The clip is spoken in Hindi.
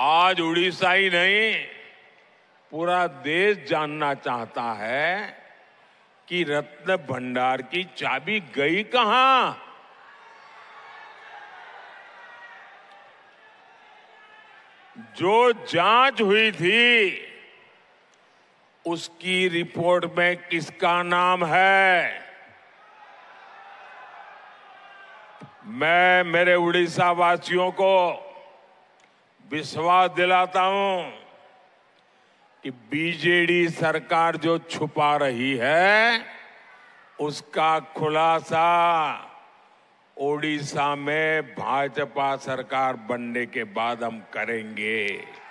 आज उड़ीसा ही नहीं पूरा देश जानना चाहता है कि रत्न भंडार की चाबी गई कहां जो जांच हुई थी उसकी रिपोर्ट में किसका नाम है मैं मेरे उड़ीसा वासियों को विश्वास दिलाता हूं कि बीजेडी सरकार जो छुपा रही है उसका खुलासा ओडिशा में भाजपा सरकार बनने के बाद हम करेंगे